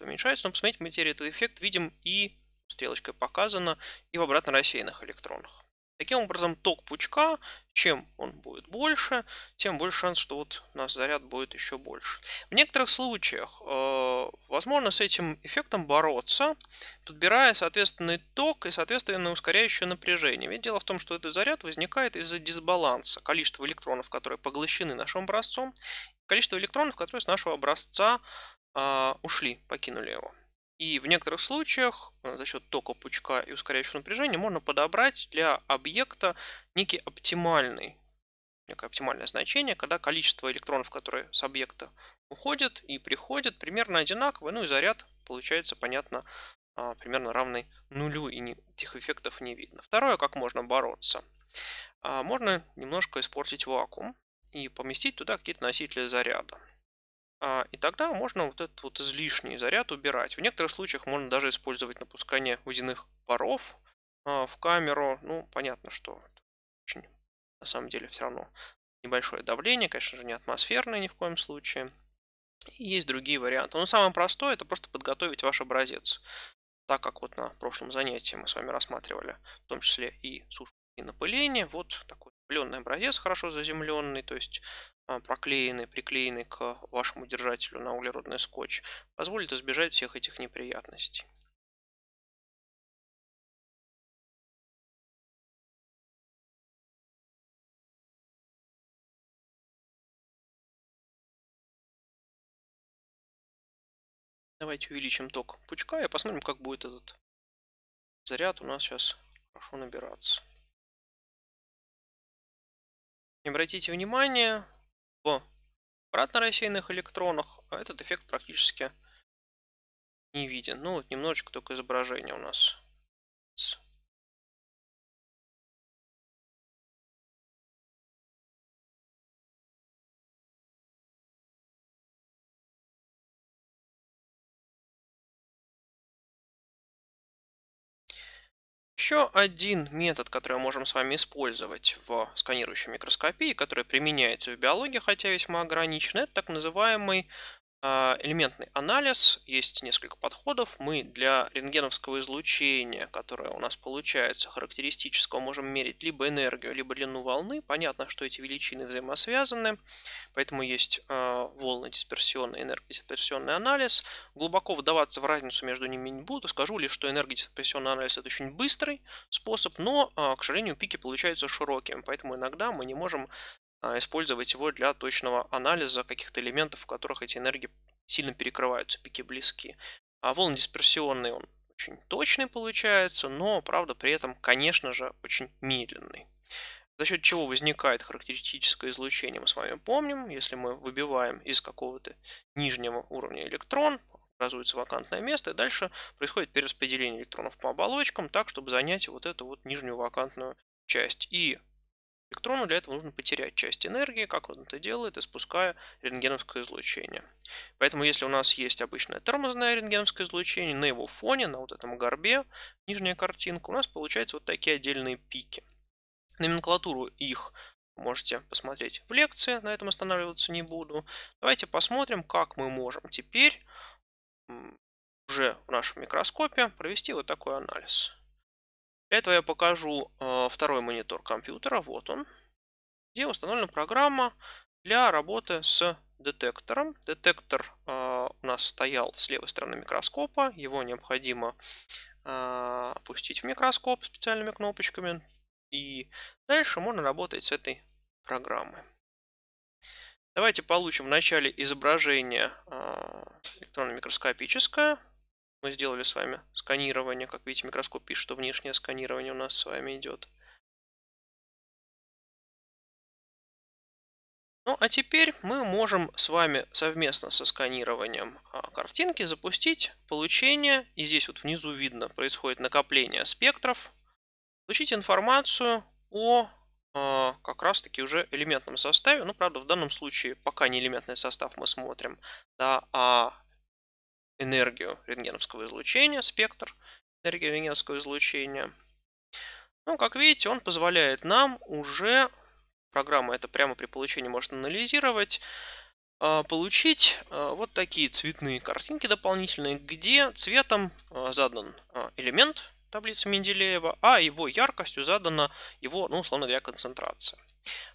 уменьшается. Но посмотрите, мы теперь этот эффект видим и стрелочкой показано, и в обратно рассеянных электронах. Таким образом, ток пучка, чем он будет больше, тем больше шанс, что вот у нас заряд будет еще больше. В некоторых случаях э, возможно с этим эффектом бороться, подбирая соответственный ток и соответственно ускоряющее напряжение. Ведь дело в том, что этот заряд возникает из-за дисбаланса количества электронов, которые поглощены нашим образцом, количество электронов, которые с нашего образца а, ушли, покинули его. И в некоторых случаях э, за счет тока пучка и ускоряющего напряжения можно подобрать для объекта некий оптимальный, некое оптимальное значение, когда количество электронов, которые с объекта уходят и приходят, примерно одинаковое, ну и заряд получается, понятно, а, примерно равный нулю, и этих эффектов не видно. Второе, как можно бороться. А, можно немножко испортить вакуум и поместить туда какие-то носители заряда. А, и тогда можно вот этот вот излишний заряд убирать. В некоторых случаях можно даже использовать напускание водяных паров а, в камеру. Ну, понятно, что очень, на самом деле все равно небольшое давление, конечно же, не атмосферное ни в коем случае. И есть другие варианты. Но самое простое это просто подготовить ваш образец. Так как вот на прошлом занятии мы с вами рассматривали в том числе и сушку и напыление. Вот такой пленный образец, хорошо заземленный, то есть а, проклеенный, приклеенный к вашему держателю на углеродный скотч, позволит избежать всех этих неприятностей. Давайте увеличим ток пучка и посмотрим, как будет этот заряд у нас сейчас хорошо набираться. обратите внимание, в обратно рассеянных электронах а этот эффект практически не виден. Ну вот немножечко только изображение у нас Еще один метод, который мы можем с вами использовать в сканирующей микроскопии, который применяется в биологии, хотя весьма ограничен, это так называемый а, элементный анализ, есть несколько подходов. Мы для рентгеновского излучения, которое у нас получается характеристического, можем мерить либо энергию, либо длину волны. Понятно, что эти величины взаимосвязаны, поэтому есть э, волны дисперсионный, энергодисперсионный анализ. Глубоко вдаваться в разницу между ними не буду. Скажу лишь, что энергодисперсионный анализ это очень быстрый способ, но, э, к сожалению, пики получаются широкими, поэтому иногда мы не можем а, использовать его для точного анализа каких-то элементов, в которых эти энергии сильно перекрываются, пики близкие. А волн дисперсионный он очень точный получается, но, правда, при этом, конечно же, очень медленный. За счет чего возникает характеристическое излучение, мы с вами помним. Если мы выбиваем из какого-то нижнего уровня электрон, образуется вакантное место, и дальше происходит перераспределение электронов по оболочкам так, чтобы занять вот эту вот нижнюю вакантную часть. И Электрону для этого нужно потерять часть энергии, как он это делает, испуская рентгеновское излучение. Поэтому если у нас есть обычное тормозное рентгеновское излучение, на его фоне, на вот этом горбе, нижняя картинка, у нас получаются вот такие отдельные пики. Номенклатуру их можете посмотреть в лекции, на этом останавливаться не буду. Давайте посмотрим, как мы можем теперь уже в нашем микроскопе провести вот такой анализ этого я покажу э, второй монитор компьютера, вот он, где установлена программа для работы с детектором. Детектор э, у нас стоял с левой стороны микроскопа, его необходимо э, опустить в микроскоп специальными кнопочками, и дальше можно работать с этой программой. Давайте получим вначале изображение э, электронно-микроскопическое мы сделали с вами сканирование, как видите, микроскоп пишет, что внешнее сканирование у нас с вами идет. Ну а теперь мы можем с вами совместно со сканированием а, картинки запустить получение, и здесь вот внизу видно, происходит накопление спектров, получить информацию о а, как раз таки уже элементном составе, ну правда в данном случае пока не элементный состав мы смотрим, да, а энергию рентгеновского излучения, спектр энергии рентгеновского излучения. Ну, как видите, он позволяет нам уже, программа это прямо при получении может анализировать, а, получить а, вот такие цветные картинки дополнительные, где цветом а, задан элемент таблицы Менделеева, а его яркостью задана его, ну, условно говоря, концентрация.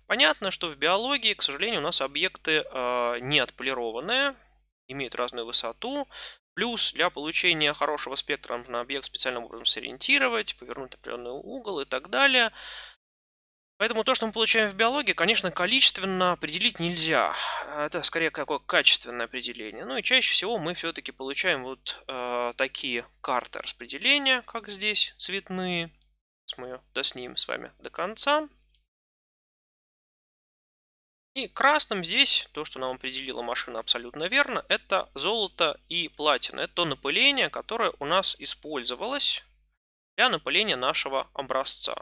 Понятно, что в биологии, к сожалению, у нас объекты не отполированные, имеют разную высоту. Плюс для получения хорошего спектра нужно объект специальным образом сориентировать, повернуть определенный угол и так далее. Поэтому то, что мы получаем в биологии, конечно, количественно определить нельзя. Это скорее какое качественное определение. Ну и чаще всего мы все-таки получаем вот э, такие карты распределения, как здесь, цветные. Сейчас мы ее доснимем с вами до конца. И красным здесь, то, что нам определила машина абсолютно верно, это золото и платина. Это то напыление, которое у нас использовалось для напыления нашего образца.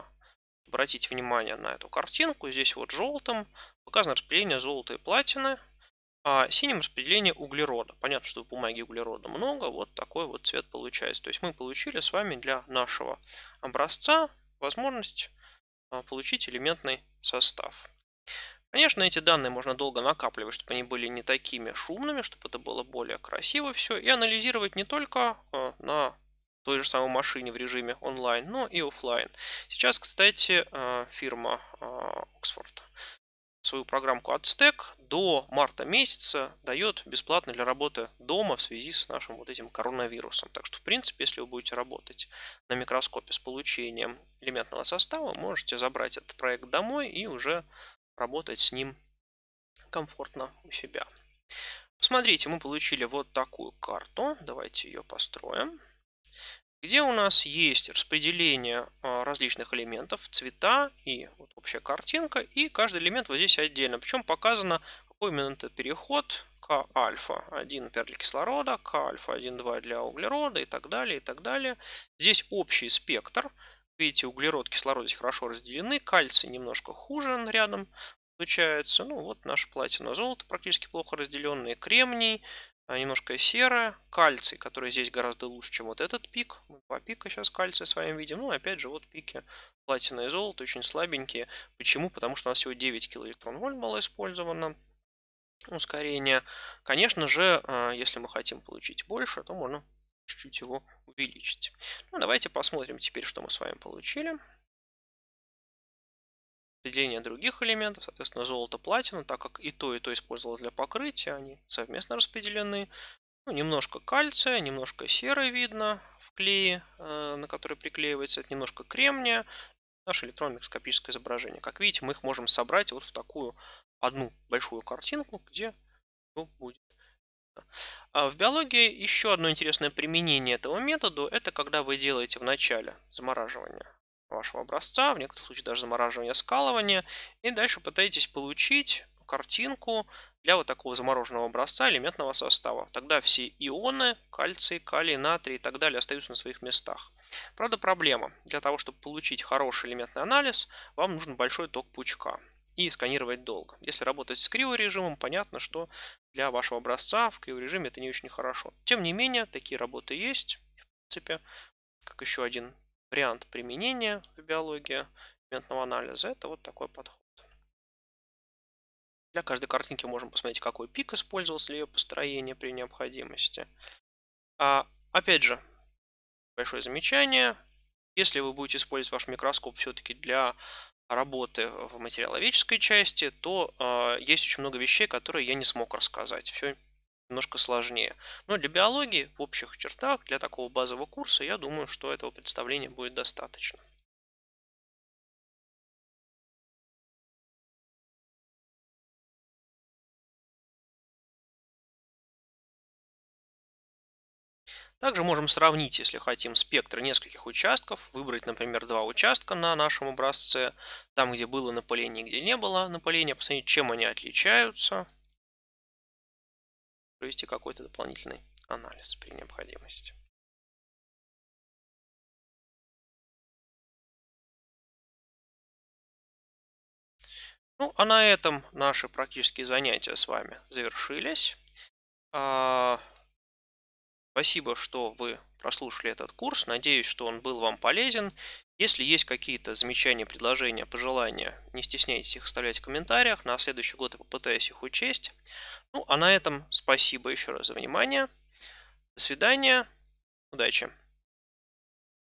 Обратите внимание на эту картинку. Здесь вот желтым показано распределение золота и платины, а синим распределение углерода. Понятно, что в бумаге углерода много, вот такой вот цвет получается. То есть мы получили с вами для нашего образца возможность а, получить элементный состав. Конечно, эти данные можно долго накапливать, чтобы они были не такими шумными, чтобы это было более красиво все, и анализировать не только э, на той же самой машине в режиме онлайн, но и офлайн. Сейчас, кстати, э, фирма э, Oxford свою программку AdStack до марта месяца дает бесплатно для работы дома в связи с нашим вот этим коронавирусом. Так что, в принципе, если вы будете работать на микроскопе с получением элементного состава, можете забрать этот проект домой и уже работать с ним комфортно у себя. Посмотрите, мы получили вот такую карту. Давайте ее построим. Где у нас есть распределение а, различных элементов, цвета и вот общая картинка. И каждый элемент вот здесь отдельно. Причем показано, какой именно это переход. К альфа 1, например, для кислорода, К альфа 1, 2 для углерода и так далее, и так далее. Здесь общий спектр видите, углерод, кислород здесь хорошо разделены, кальций немножко хуже рядом получается. Ну, вот наше платина золото практически плохо разделенные, кремний, а, немножко серое, кальций, который здесь гораздо лучше, чем вот этот пик. Мы два пика сейчас кальция с вами видим. Ну, опять же, вот пики платина и золото очень слабенькие. Почему? Потому что у нас всего 9 килоэлектрон-вольт было использовано ускорение. Конечно же, а, если мы хотим получить больше, то можно чуть-чуть его увеличить. Ну, давайте посмотрим теперь, что мы с вами получили. Определение других элементов, соответственно, золото, платина, так как и то, и то использовалось для покрытия, они совместно распределены. Ну, немножко кальция, немножко серы видно в клее, э, на который приклеивается, это немножко кремния, наше электронное микроскопическое изображение. Как видите, мы их можем собрать вот в такую одну большую картинку, где все будет а в биологии еще одно интересное применение этого метода – это когда вы делаете в начале замораживание вашего образца, в некоторых случаях даже замораживание скалывания, и дальше пытаетесь получить картинку для вот такого замороженного образца элементного состава. Тогда все ионы, кальций, калий, натрий и так далее остаются на своих местах. Правда, проблема. Для того, чтобы получить хороший элементный анализ, вам нужен большой ток пучка и сканировать долго. Если работать с криворежимом, понятно, что для вашего образца в крив-режиме это не очень хорошо. Тем не менее, такие работы есть, в принципе, как еще один вариант применения в биологии элементного анализа. Это вот такой подход. Для каждой картинки можем посмотреть, какой пик использовался для ее построения при необходимости. А, опять же, большое замечание. Если вы будете использовать ваш микроскоп все-таки для работы в материаловедческой части, то э, есть очень много вещей, которые я не смог рассказать. Все немножко сложнее. Но для биологии в общих чертах, для такого базового курса, я думаю, что этого представления будет достаточно. Также можем сравнить, если хотим, спектры нескольких участков, выбрать, например, два участка на нашем образце, там, где было напыление, где не было напыления, посмотреть, чем они отличаются, провести какой-то дополнительный анализ при необходимости. Ну, а на этом наши практические занятия с вами завершились. А, Спасибо, что вы прослушали этот курс. Надеюсь, что он был вам полезен. Если есть какие-то замечания, предложения, пожелания, не стесняйтесь их оставлять в комментариях. На следующий год я попытаюсь их учесть. Ну, а на этом спасибо еще раз за внимание. До свидания. Удачи.